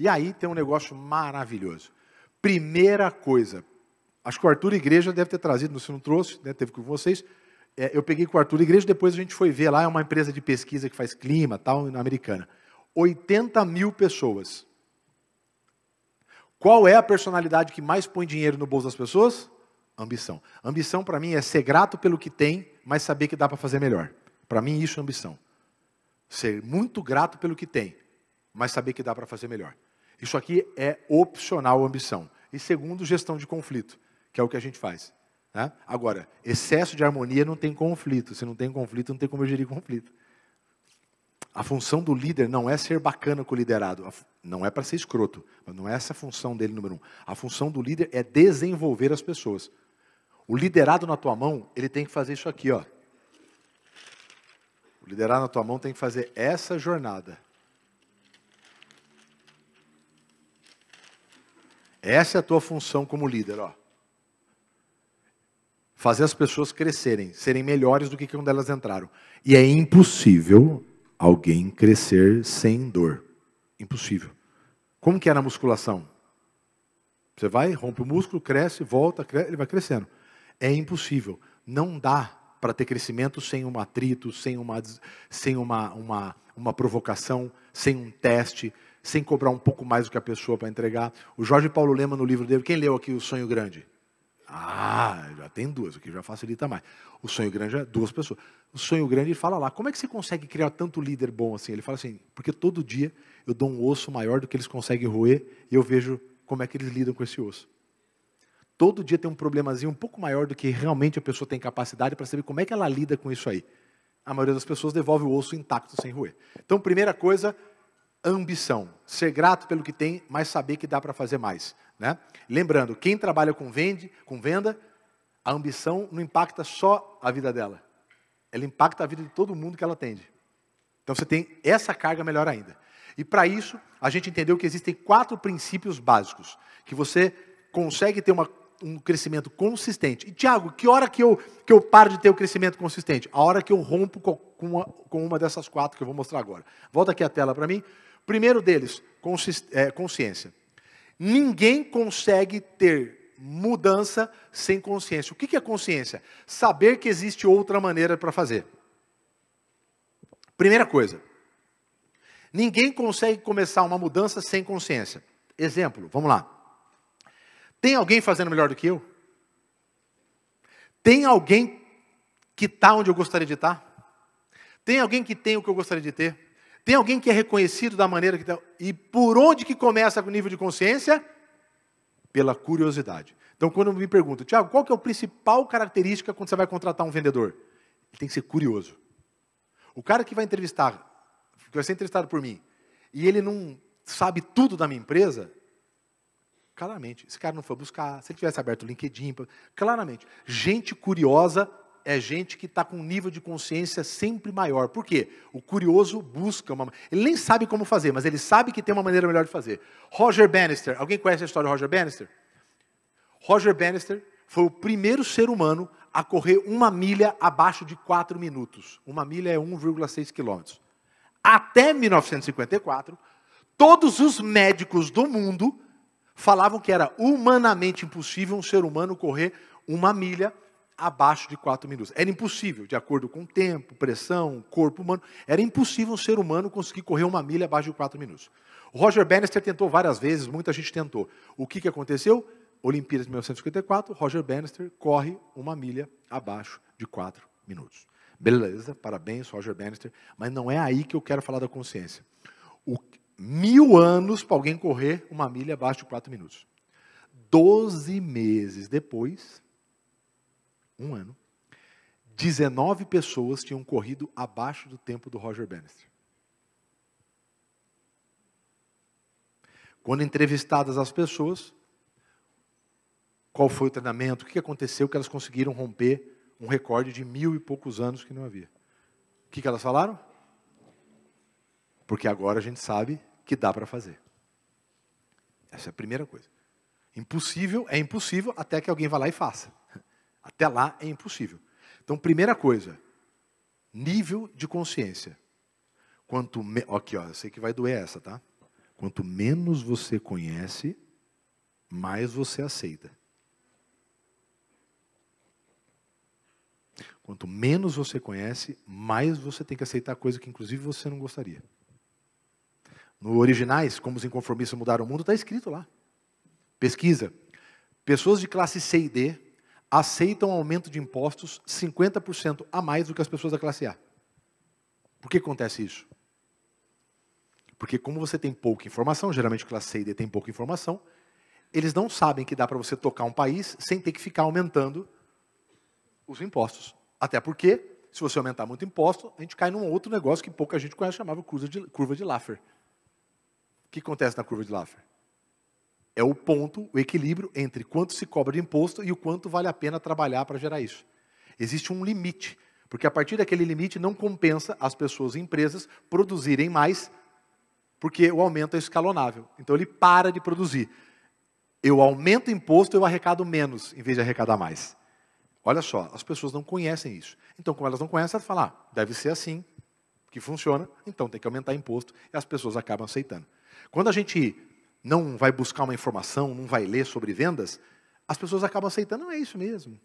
E aí tem um negócio maravilhoso. Primeira coisa, acho que o Arthur Igreja deve ter trazido, se não trouxe, né, teve com vocês. É, eu peguei com o Arthur Igreja, depois a gente foi ver lá, é uma empresa de pesquisa que faz clima, tal, na americana. 80 mil pessoas. Qual é a personalidade que mais põe dinheiro no bolso das pessoas? Ambição. Ambição para mim é ser grato pelo que tem, mas saber que dá para fazer melhor. Para mim isso é ambição. Ser muito grato pelo que tem, mas saber que dá para fazer melhor. Isso aqui é opcional ambição. E segundo, gestão de conflito, que é o que a gente faz. Né? Agora, excesso de harmonia não tem conflito. Se não tem conflito, não tem como eu gerir conflito. A função do líder não é ser bacana com o liderado, não é para ser escroto, mas não é essa a função dele, número um. A função do líder é desenvolver as pessoas. O liderado na tua mão, ele tem que fazer isso aqui, ó. O liderado na tua mão tem que fazer essa jornada. Essa é a tua função como líder, ó. Fazer as pessoas crescerem, serem melhores do que quando elas entraram. E é impossível alguém crescer sem dor. Impossível. Como que é na musculação? Você vai, rompe o músculo, cresce, volta, cresce, ele vai crescendo. É impossível. Não dá para ter crescimento sem um atrito, sem uma, sem uma, uma, uma provocação, sem um teste, sem cobrar um pouco mais do que a pessoa para entregar. O Jorge Paulo Lema, no livro dele, quem leu aqui O Sonho Grande? Ah, já tem duas, o que já facilita mais. O sonho grande é duas pessoas. O sonho grande fala lá, como é que você consegue criar tanto líder bom assim? Ele fala assim, porque todo dia eu dou um osso maior do que eles conseguem roer e eu vejo como é que eles lidam com esse osso. Todo dia tem um problemazinho um pouco maior do que realmente a pessoa tem capacidade para saber como é que ela lida com isso aí. A maioria das pessoas devolve o osso intacto sem roer. Então, primeira coisa, ambição. Ser grato pelo que tem, mas saber que dá para fazer mais. Né? Lembrando, quem trabalha com, vende, com venda, a ambição não impacta só a vida dela. Ela impacta a vida de todo mundo que ela atende. Então você tem essa carga melhor ainda. E para isso, a gente entendeu que existem quatro princípios básicos que você consegue ter uma, um crescimento consistente. E Tiago, que hora que eu, que eu paro de ter o um crescimento consistente? A hora que eu rompo com uma, com uma dessas quatro que eu vou mostrar agora. Volta aqui a tela para mim. Primeiro deles, é, consciência. Ninguém consegue ter mudança sem consciência. O que é consciência? Saber que existe outra maneira para fazer. Primeira coisa, ninguém consegue começar uma mudança sem consciência. Exemplo, vamos lá. Tem alguém fazendo melhor do que eu? Tem alguém que está onde eu gostaria de estar? Tá? Tem alguém que tem o que eu gostaria de ter? Tem alguém que é reconhecido da maneira que está. E por onde que começa o nível de consciência? Pela curiosidade. Então, quando me perguntam, Tiago, qual que é a principal característica quando você vai contratar um vendedor? Ele tem que ser curioso. O cara que vai entrevistar, que vai ser entrevistado por mim, e ele não sabe tudo da minha empresa, claramente, esse cara não foi buscar, se ele tivesse aberto o LinkedIn, claramente, gente curiosa é gente que está com um nível de consciência sempre maior. Por quê? O curioso busca uma. Ele nem sabe como fazer, mas ele sabe que tem uma maneira melhor de fazer. Roger Bannister, alguém conhece a história de Roger Bannister? Roger Bannister foi o primeiro ser humano a correr uma milha abaixo de 4 minutos. Uma milha é 1,6 quilômetros. Até 1954, todos os médicos do mundo falavam que era humanamente impossível um ser humano correr uma milha abaixo de quatro minutos. Era impossível, de acordo com o tempo, pressão, corpo humano, era impossível um ser humano conseguir correr uma milha abaixo de quatro minutos. O Roger Bannister tentou várias vezes, muita gente tentou. O que, que aconteceu? Olimpíadas de 1954, Roger Bannister corre uma milha abaixo de quatro minutos. Beleza, parabéns, Roger Bannister, mas não é aí que eu quero falar da consciência. O, mil anos para alguém correr uma milha abaixo de quatro minutos. Doze meses depois, um ano, 19 pessoas tinham corrido abaixo do tempo do Roger Bannister. Quando entrevistadas as pessoas, qual foi o treinamento, o que aconteceu, que elas conseguiram romper um recorde de mil e poucos anos que não havia. O que, elas falaram? Porque agora a gente sabe que dá para fazer. Essa é a primeira coisa. Impossível é impossível até que alguém vá lá e faça. Até lá é impossível. Então, primeira coisa, nível de consciência. Quanto me... Aqui, ó, eu sei que vai doer essa, tá? Quanto menos você conhece, mais você aceita. Quanto menos você conhece, mais você tem que aceitar coisa que, inclusive, você não gostaria. No Originais, como os inconformistas mudaram o mundo, está escrito lá. Pesquisa. Pessoas de classe C e D aceitam aumento de impostos 50% a mais do que as pessoas da classe A. Por que acontece isso? Porque como você tem pouca informação, geralmente classe C e D tem pouca informação, eles não sabem que dá para você tocar um país sem ter que ficar aumentando os impostos. Até porque, se você aumentar muito imposto, a gente cai num outro negócio que pouca gente conhece, chamava curva de, curva de Laffer. O que acontece na curva de Laffer? é o ponto, o equilíbrio entre quanto se cobra de imposto e o quanto vale a pena trabalhar para gerar isso. Existe um limite, porque a partir daquele limite não compensa as pessoas e empresas produzirem mais, porque o aumento é escalonável. Então ele para de produzir. Eu aumento o imposto, eu arrecado menos, em vez de arrecadar mais. Olha só, as pessoas não conhecem isso. Então, como elas não conhecem, elas falam, ah, deve ser assim, que funciona, então tem que aumentar o imposto, e as pessoas acabam aceitando. Quando a gente não vai buscar uma informação, não vai ler sobre vendas, as pessoas acabam aceitando, não é isso mesmo.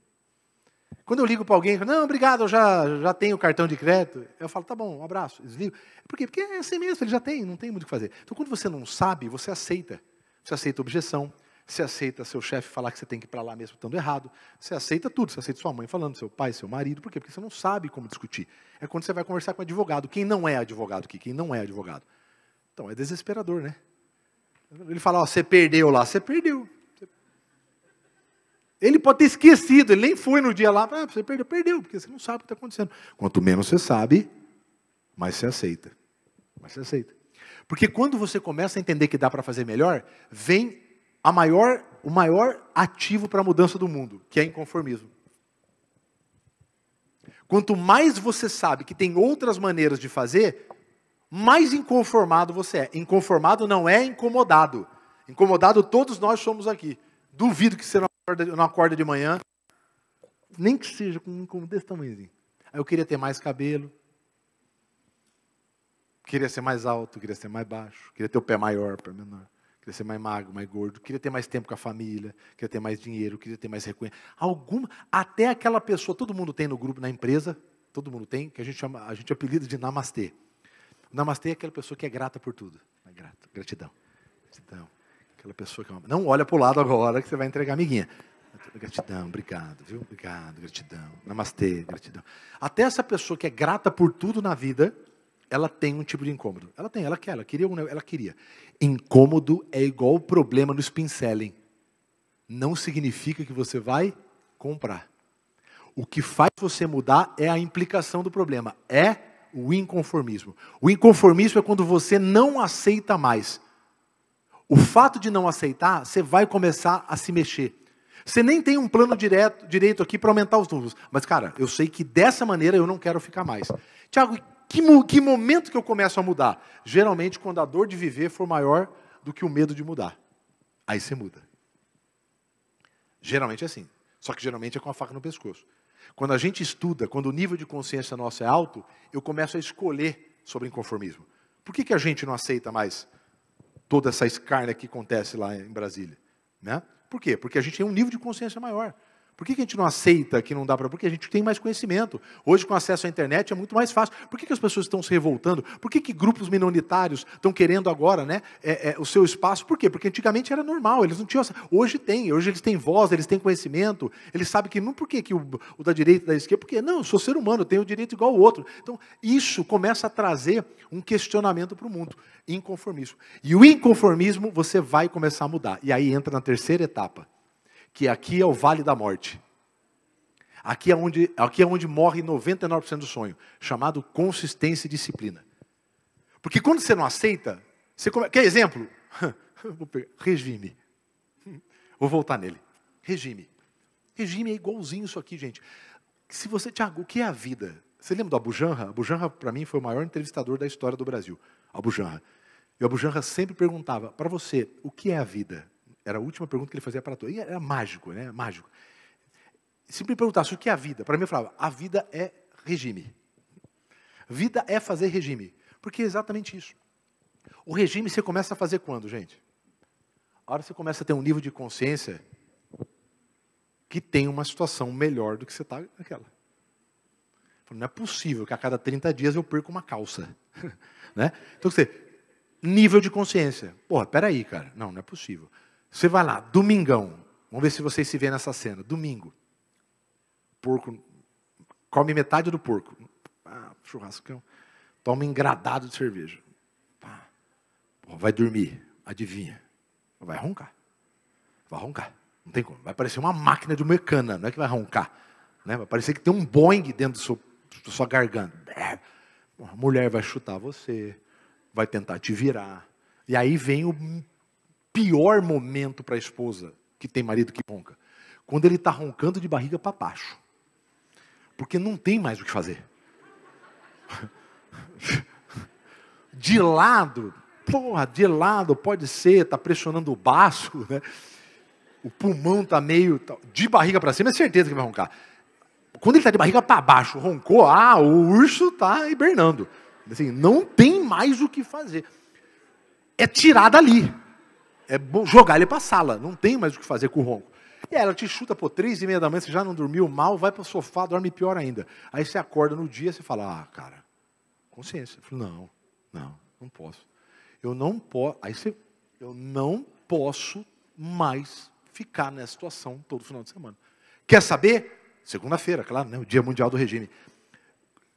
Quando eu ligo para alguém, não, obrigado, eu já, já tenho cartão de crédito, eu falo, tá bom, um abraço, desligo. Por quê? Porque é assim mesmo, ele já tem, não tem muito o que fazer. Então, quando você não sabe, você aceita. Você aceita objeção, você aceita seu chefe falar que você tem que ir para lá mesmo estando errado, você aceita tudo, você aceita sua mãe falando, seu pai, seu marido, por quê? Porque você não sabe como discutir. É quando você vai conversar com um advogado, quem não é advogado aqui, quem não é advogado. Então, é desesperador, né? Ele fala, ó, você perdeu lá, você perdeu. Ele pode ter esquecido, ele nem foi no dia lá, ah, você perdeu, perdeu, porque você não sabe o que está acontecendo. Quanto menos você sabe, mais você aceita. Mais você aceita. Porque quando você começa a entender que dá para fazer melhor, vem a maior, o maior ativo para a mudança do mundo, que é inconformismo. Quanto mais você sabe que tem outras maneiras de fazer, mais inconformado você é. Inconformado não é incomodado. Incomodado todos nós somos aqui. Duvido que você não acorda, não acorda de manhã, nem que seja com um desse tamanhozinho. Aí eu queria ter mais cabelo, queria ser mais alto, queria ser mais baixo, queria ter o pé maior, pé menor, queria ser mais magro, mais gordo, queria ter mais tempo com a família, queria ter mais dinheiro, queria ter mais reconhecimento. Alguma, até aquela pessoa, todo mundo tem no grupo, na empresa, todo mundo tem, que a gente chama, a gente apelida de namastê. Namastê é aquela pessoa que é grata por tudo. É grato, gratidão. Gratidão. Aquela pessoa que é uma... Não olha para o lado agora que você vai entregar a amiguinha. Gratidão, obrigado, viu? Obrigado, gratidão. Namastê, gratidão. Até essa pessoa que é grata por tudo na vida, ela tem um tipo de incômodo. Ela tem, ela quer, ela queria, ela queria. Incômodo é igual o problema no spin Não significa que você vai comprar. O que faz você mudar é a implicação do problema. É o inconformismo. O inconformismo é quando você não aceita mais. O fato de não aceitar, você vai começar a se mexer. Você nem tem um plano direto, direito aqui para aumentar os números. Mas, cara, eu sei que dessa maneira eu não quero ficar mais. Tiago, que, que momento que eu começo a mudar? Geralmente, quando a dor de viver for maior do que o medo de mudar. Aí você muda. Geralmente é assim. Só que geralmente é com a faca no pescoço. Quando a gente estuda, quando o nível de consciência nossa é alto, eu começo a escolher sobre inconformismo. Por que, que a gente não aceita mais toda essa escarna que acontece lá em Brasília? Né? Por quê? Porque a gente tem um nível de consciência maior. Por que, que a gente não aceita que não dá para. Porque a gente tem mais conhecimento. Hoje, com acesso à internet, é muito mais fácil. Por que, que as pessoas estão se revoltando? Por que, que grupos minoritários estão querendo agora né, é, é, o seu espaço? Por quê? Porque antigamente era normal, eles não tinham. Hoje tem, hoje eles têm voz, eles têm conhecimento, eles sabem que não por que, que o, o da direita e da esquerda, porque não, eu sou ser humano, eu tenho o direito igual ao outro. Então, isso começa a trazer um questionamento para o mundo. Inconformismo. E o inconformismo você vai começar a mudar. E aí entra na terceira etapa que aqui é o vale da morte. Aqui é onde, aqui é onde morre 99% do sonho, chamado consistência e disciplina. Porque quando você não aceita, você come... quer exemplo? Regime. Vou voltar nele. Regime. Regime é igualzinho isso aqui, gente. Se você, Tiago, o que é a vida? Você lembra do Abujanra? Abujanra, para mim, foi o maior entrevistador da história do Brasil. Abujanra. E o Abujanra sempre perguntava, para você, o que é a vida? Era a última pergunta que ele fazia para todos. E era mágico, né? Mágico. Se me perguntasse o que é a vida, para mim eu falava, a vida é regime. Vida é fazer regime. Porque é exatamente isso. O regime você começa a fazer quando, gente? A hora que você começa a ter um nível de consciência que tem uma situação melhor do que você está naquela. Não é possível que a cada 30 dias eu perca uma calça. né? Então, você, nível de consciência. Porra, peraí, cara. Não, não é possível. Você vai lá, domingão. Vamos ver se vocês se vê nessa cena. Domingo. Porco come metade do porco. Ah, churrascão. Toma engradado de cerveja. Pá. Vai dormir. Adivinha. Vai roncar. Vai roncar. Não tem como. Vai parecer uma máquina de uma mecana, não é que vai roncar. Né? Vai parecer que tem um boing dentro do da sua garganta. É. A mulher vai chutar você, vai tentar te virar. E aí vem o pior momento para a esposa que tem marido que ronca? Quando ele está roncando de barriga para baixo. Porque não tem mais o que fazer. De lado, porra, de lado pode ser, está pressionando o baço, né? o pulmão está meio. de barriga para cima, é certeza que vai roncar. Quando ele está de barriga para baixo, roncou, ah, o urso está hibernando. Assim, não tem mais o que fazer. É tirar dali. É jogar ele para a sala, não tem mais o que fazer com o ronco. E ela te chuta, pô, três e meia da manhã, você já não dormiu mal, vai para o sofá, dorme pior ainda. Aí você acorda no dia, você fala, ah, cara, consciência. Eu falo, não, não, não posso. Eu não posso, aí você, eu não posso mais ficar nessa situação todo final de semana. Quer saber? Segunda-feira, claro, né? o Dia Mundial do Regime.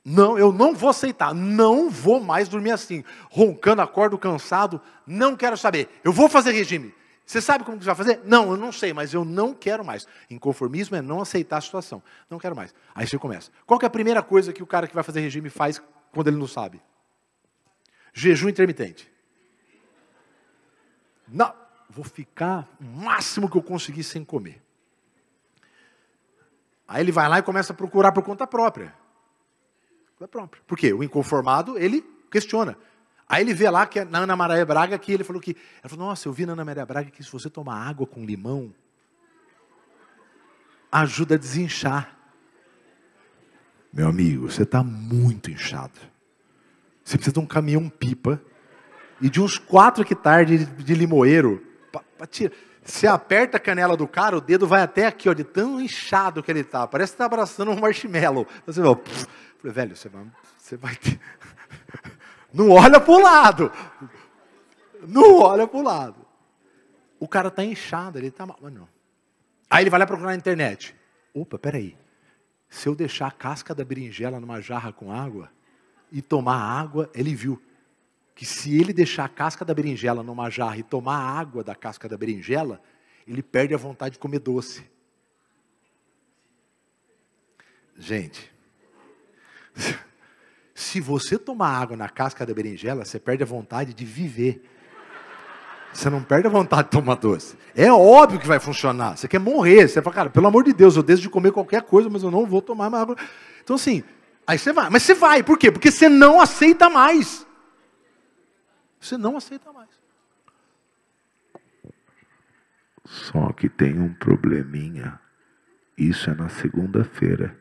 Não, eu não vou aceitar, não vou mais dormir assim, roncando, acordo cansado, não quero saber. Eu vou fazer regime. Você sabe como que você vai fazer? Não, eu não sei, mas eu não quero mais. Inconformismo é não aceitar a situação. Não quero mais. Aí você começa. Qual é a primeira coisa que o cara que vai fazer regime faz quando ele não sabe? Jejum intermitente. Não, vou ficar o máximo que eu conseguir sem comer. Aí ele vai lá e começa a procurar por conta própria. É porque Por quê? O inconformado, ele questiona. Aí ele vê lá que é na Ana Maria Braga que ele falou que. Ela falou, nossa, eu vi na Ana Maria Braga que se você tomar água com limão, ajuda a desinchar. Meu amigo, você está muito inchado. Você precisa de um caminhão pipa e de uns quatro hectares de, de limoeiro. Pra, pra Você aperta a canela do cara, o dedo vai até aqui, ó, de tão inchado que ele tá. Parece que está abraçando um marshmallow. Você vai, Falei, velho, você vai, você vai ter... Não olha para o lado. Não olha para o lado. O cara está inchado, ele está mal. Aí ele vai lá procurar na internet. Opa, peraí. Se eu deixar a casca da berinjela numa jarra com água e tomar água, ele viu que se ele deixar a casca da berinjela numa jarra e tomar a água da casca da berinjela, ele perde a vontade de comer doce. Gente, se você tomar água na casca da berinjela, você perde a vontade de viver. Você não perde a vontade de tomar doce. É óbvio que vai funcionar. Você quer morrer. Você fala, cara, pelo amor de Deus, eu deixo de comer qualquer coisa, mas eu não vou tomar mais água. Então, assim, aí você vai. Mas você vai, por quê? Porque você não aceita mais. Você não aceita mais. Só que tem um probleminha. Isso é na segunda-feira.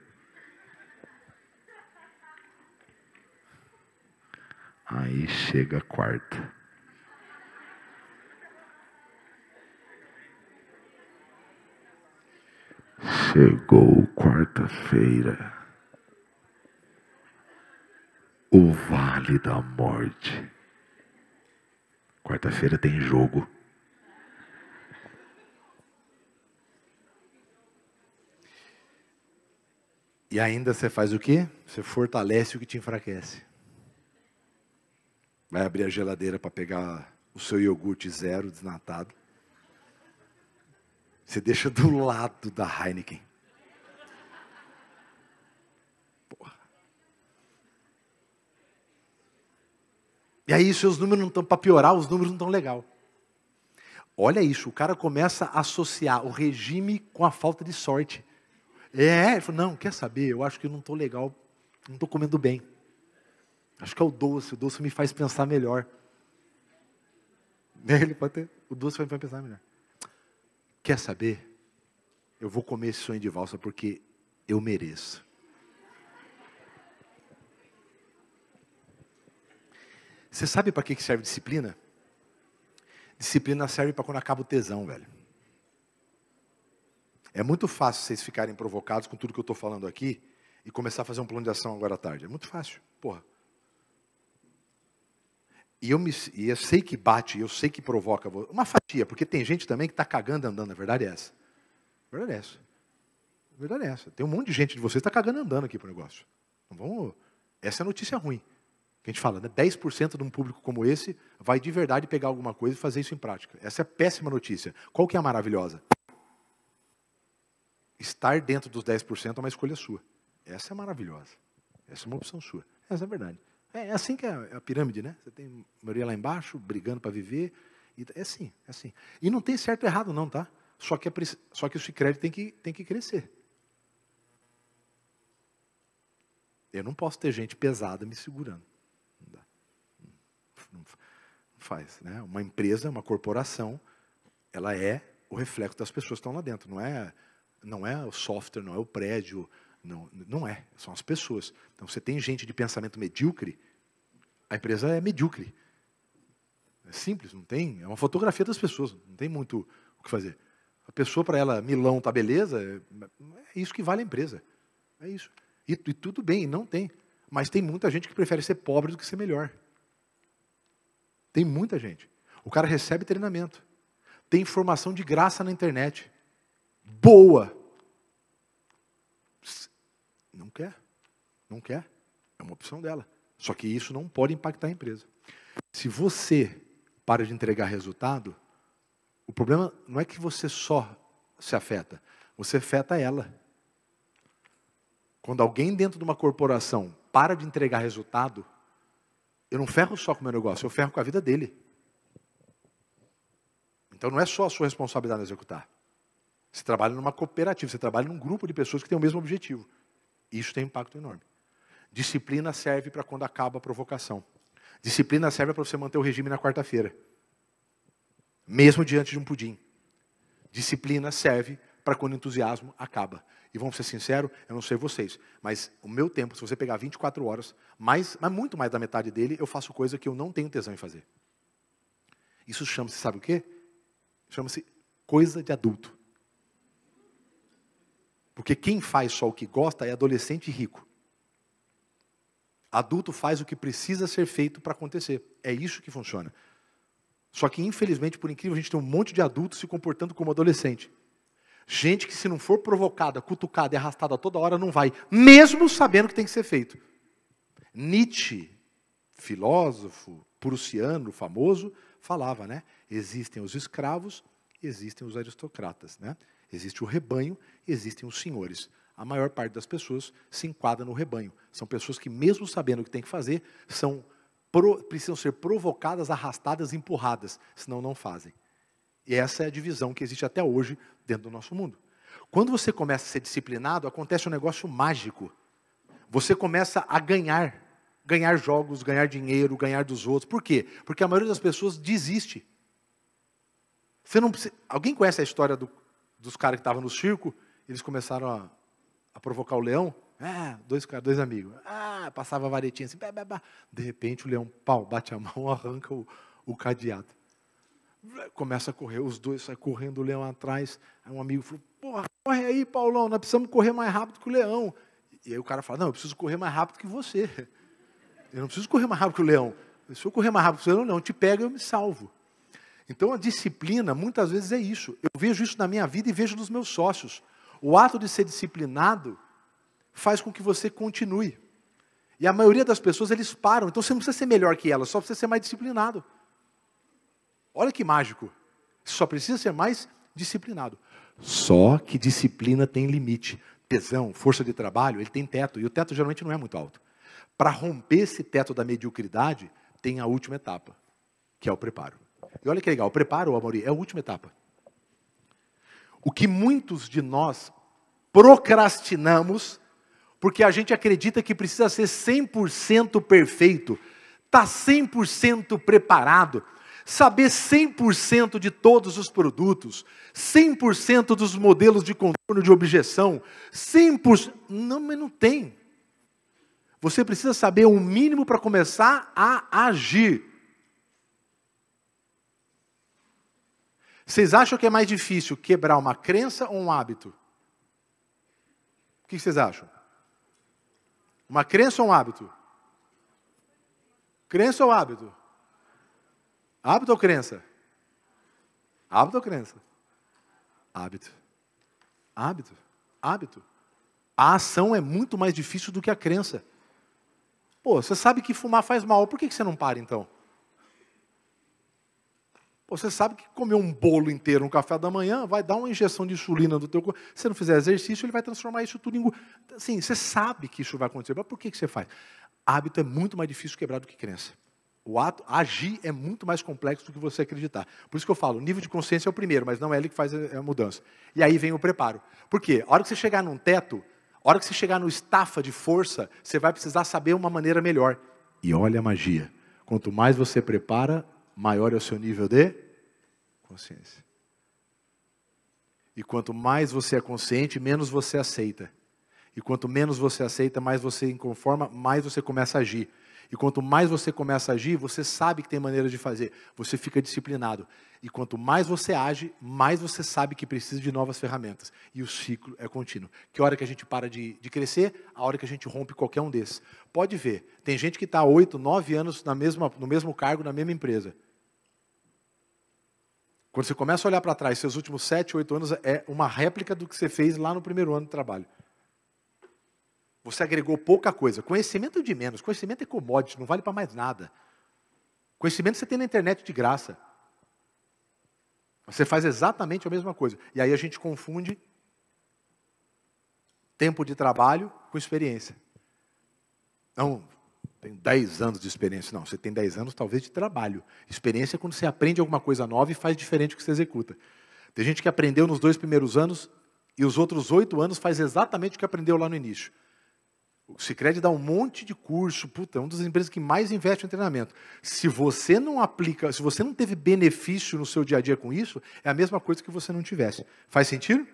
chega quarta. Chegou quarta-feira, o Vale da Morte. Quarta-feira tem jogo. E ainda você faz o quê? Você fortalece o que te enfraquece. Vai abrir a geladeira para pegar o seu iogurte zero desnatado. Você deixa do lado da Heineken. Porra. E aí seus números não estão para piorar, os números não estão legal. Olha isso, o cara começa a associar o regime com a falta de sorte. É, ele falou, não, quer saber? Eu acho que eu não estou legal, não estou comendo bem. Acho que é o doce, o doce me faz pensar melhor. Ele pode ter, o doce vai me pensar melhor. Quer saber? Eu vou comer esse sonho de valsa porque eu mereço. Você sabe para que serve disciplina? Disciplina serve para quando acaba o tesão, velho. É muito fácil vocês ficarem provocados com tudo que eu estou falando aqui e começar a fazer um plano de ação agora à tarde. É muito fácil, porra. E eu, me, e eu sei que bate, eu sei que provoca. Uma fatia, porque tem gente também que está cagando andando, a verdade é essa. A verdade é essa. A verdade é essa. Tem um monte de gente de vocês que está cagando andando aqui para o negócio. Então, vamos, essa é a notícia ruim. Que a gente fala, né? 10% de um público como esse vai de verdade pegar alguma coisa e fazer isso em prática. Essa é a péssima notícia. Qual que é a maravilhosa? Estar dentro dos 10% é uma escolha sua. Essa é maravilhosa. Essa é uma opção sua. Essa é a verdade. É, é, assim que é a pirâmide, né? Você tem a maioria lá embaixo, brigando para viver. E é assim, é assim. E não tem certo ou errado, não, tá? Só que, é, só que o Cicred tem que, tem que crescer. Eu não posso ter gente pesada me segurando. Não dá. Não faz. Né? Uma empresa, uma corporação, ela é o reflexo das pessoas que estão lá dentro. Não é, não é o software, não é o prédio, não, não é. São as pessoas. Então, você tem gente de pensamento medíocre a empresa é medíocre. É simples, não tem. É uma fotografia das pessoas, não tem muito o que fazer. A pessoa, para ela, Milão tá beleza, é, é isso que vale a empresa. É isso. E, e tudo bem, não tem. Mas tem muita gente que prefere ser pobre do que ser melhor. Tem muita gente. O cara recebe treinamento. Tem informação de graça na internet. Boa. Não quer. Não quer. É uma opção dela. Só que isso não pode impactar a empresa. Se você para de entregar resultado, o problema não é que você só se afeta, você afeta ela. Quando alguém dentro de uma corporação para de entregar resultado, eu não ferro só com o meu negócio, eu ferro com a vida dele. Então não é só a sua responsabilidade executar. Você trabalha numa cooperativa, você trabalha num grupo de pessoas que tem o mesmo objetivo. Isso tem impacto enorme. Disciplina serve para quando acaba a provocação. Disciplina serve para você manter o regime na quarta-feira, mesmo diante de um pudim. Disciplina serve para quando o entusiasmo acaba. E vamos ser sinceros, eu não sei vocês, mas o meu tempo, se você pegar 24 horas, mais, mas muito mais da metade dele, eu faço coisa que eu não tenho tesão em fazer. Isso chama-se, sabe o quê? Chama-se coisa de adulto. Porque quem faz só o que gosta é adolescente rico. Adulto faz o que precisa ser feito para acontecer. É isso que funciona. Só que, infelizmente, por incrível, a gente tem um monte de adultos se comportando como adolescente. Gente que, se não for provocada, cutucada e arrastada toda hora, não vai, mesmo sabendo que tem que ser feito. Nietzsche, filósofo prussiano famoso, falava, né? Existem os escravos, existem os aristocratas, né? Existe o rebanho, existem os senhores a maior parte das pessoas se enquadra no rebanho. São pessoas que, mesmo sabendo o que tem que fazer, são pro, precisam ser provocadas, arrastadas, empurradas, senão não fazem. E essa é a divisão que existe até hoje dentro do nosso mundo. Quando você começa a ser disciplinado, acontece um negócio mágico. Você começa a ganhar, ganhar jogos, ganhar dinheiro, ganhar dos outros. Por quê? Porque a maioria das pessoas desiste. Você não precisa... Alguém conhece a história do, dos caras que estavam no circo? Eles começaram a a provocar o leão. Ah, dois, dois amigos. Ah, passava a varetinha assim. Bah, bah, bah. De repente o leão, pau, bate a mão, arranca o, o cadeado. Começa a correr, os dois saem correndo, o leão atrás. Aí um amigo falou, porra, corre aí, Paulão, nós precisamos correr mais rápido que o leão. E aí o cara fala, não, eu preciso correr mais rápido que você. Eu não preciso correr mais rápido que o leão. Se eu correr mais rápido que o leão, não, te pega e eu me salvo. Então a disciplina, muitas vezes, é isso. Eu vejo isso na minha vida e vejo nos meus sócios. O ato de ser disciplinado faz com que você continue. E a maioria das pessoas, eles param. Então você não precisa ser melhor que elas, só precisa ser mais disciplinado. Olha que mágico. Você só precisa ser mais disciplinado. Só que disciplina tem limite. Tesão, força de trabalho, ele tem teto. E o teto geralmente não é muito alto. Para romper esse teto da mediocridade, tem a última etapa, que é o preparo. E olha que legal, o preparo, Amaury, é a última etapa. O que muitos de nós procrastinamos, porque a gente acredita que precisa ser 100% perfeito, estar tá 100% preparado, saber 100% de todos os produtos, 100% dos modelos de contorno de objeção, 100%. Não, mas não tem. Você precisa saber o mínimo para começar a agir. Vocês acham que é mais difícil quebrar uma crença ou um hábito? O que vocês acham? Uma crença ou um hábito? Crença ou hábito? Hábito ou crença? Hábito ou crença? Hábito. Hábito. Hábito. A ação é muito mais difícil do que a crença. Pô, você sabe que fumar faz mal, por que você não para então? Você sabe que comer um bolo inteiro no um café da manhã vai dar uma injeção de insulina do teu corpo. Se você não fizer exercício, ele vai transformar isso tudo em... Assim, você sabe que isso vai acontecer, mas por que, que você faz? Hábito é muito mais difícil quebrar do que crença. O ato, agir é muito mais complexo do que você acreditar. Por isso que eu falo, o nível de consciência é o primeiro, mas não é ele que faz é a mudança. E aí vem o preparo. Por quê? A hora que você chegar num teto, a hora que você chegar no estafa de força, você vai precisar saber uma maneira melhor. E olha a magia. Quanto mais você prepara, maior é o seu nível de consciência. E quanto mais você é consciente, menos você aceita. E quanto menos você aceita, mais você inconforma, mais você começa a agir. E quanto mais você começa a agir, você sabe que tem maneira de fazer, você fica disciplinado. E quanto mais você age, mais você sabe que precisa de novas ferramentas. E o ciclo é contínuo. Que hora que a gente para de, de crescer, a hora que a gente rompe qualquer um desses. Pode ver, tem gente que está oito, nove anos na mesma, no mesmo cargo, na mesma empresa. Quando você começa a olhar para trás, seus últimos sete, oito anos é uma réplica do que você fez lá no primeiro ano de trabalho. Você agregou pouca coisa. Conhecimento é de menos. Conhecimento é commodity, não vale para mais nada. Conhecimento você tem na internet de graça. Você faz exatamente a mesma coisa. E aí a gente confunde tempo de trabalho com experiência. Não, tenho 10 anos de experiência. Não, você tem 10 anos talvez de trabalho. Experiência é quando você aprende alguma coisa nova e faz diferente do que você executa. Tem gente que aprendeu nos dois primeiros anos e os outros oito anos faz exatamente o que aprendeu lá no início. O Cicred dá um monte de curso, puta, é uma das empresas que mais investe em treinamento. Se você não aplica, se você não teve benefício no seu dia a dia com isso, é a mesma coisa que você não tivesse. Faz sentido?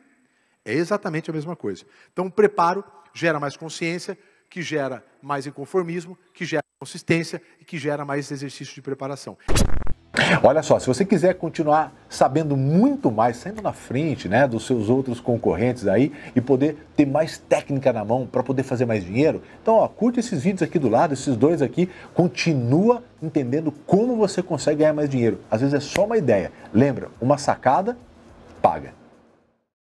É exatamente a mesma coisa. Então, o preparo gera mais consciência, que gera mais inconformismo, que gera consistência e que gera mais exercício de preparação. Olha só, se você quiser continuar sabendo muito mais, saindo na frente né, dos seus outros concorrentes aí e poder ter mais técnica na mão para poder fazer mais dinheiro, então ó, curte esses vídeos aqui do lado, esses dois aqui, continua entendendo como você consegue ganhar mais dinheiro. Às vezes é só uma ideia. Lembra, uma sacada, paga.